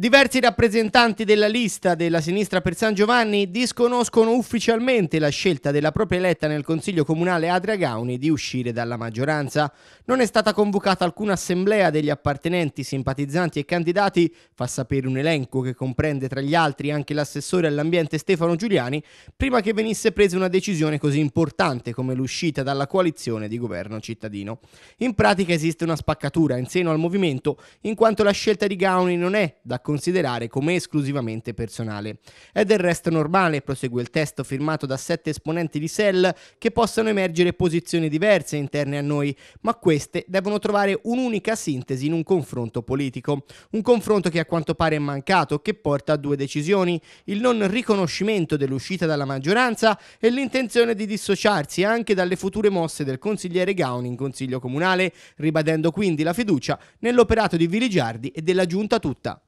Diversi rappresentanti della lista della sinistra per San Giovanni disconoscono ufficialmente la scelta della propria eletta nel Consiglio Comunale Adria Gauni di uscire dalla maggioranza. Non è stata convocata alcuna assemblea degli appartenenti, simpatizzanti e candidati, fa sapere un elenco che comprende tra gli altri anche l'assessore all'ambiente Stefano Giuliani, prima che venisse presa una decisione così importante come l'uscita dalla coalizione di governo cittadino. In pratica esiste una spaccatura in seno al movimento, in quanto la scelta di Gauni non è d'accordo considerare come esclusivamente personale. È del resto normale, prosegue il testo firmato da sette esponenti di Sell, che possano emergere posizioni diverse interne a noi, ma queste devono trovare un'unica sintesi in un confronto politico. Un confronto che a quanto pare è mancato, che porta a due decisioni, il non riconoscimento dell'uscita dalla maggioranza e l'intenzione di dissociarsi anche dalle future mosse del consigliere Gauni in Consiglio Comunale, ribadendo quindi la fiducia nell'operato di Viligiardi e della giunta tutta.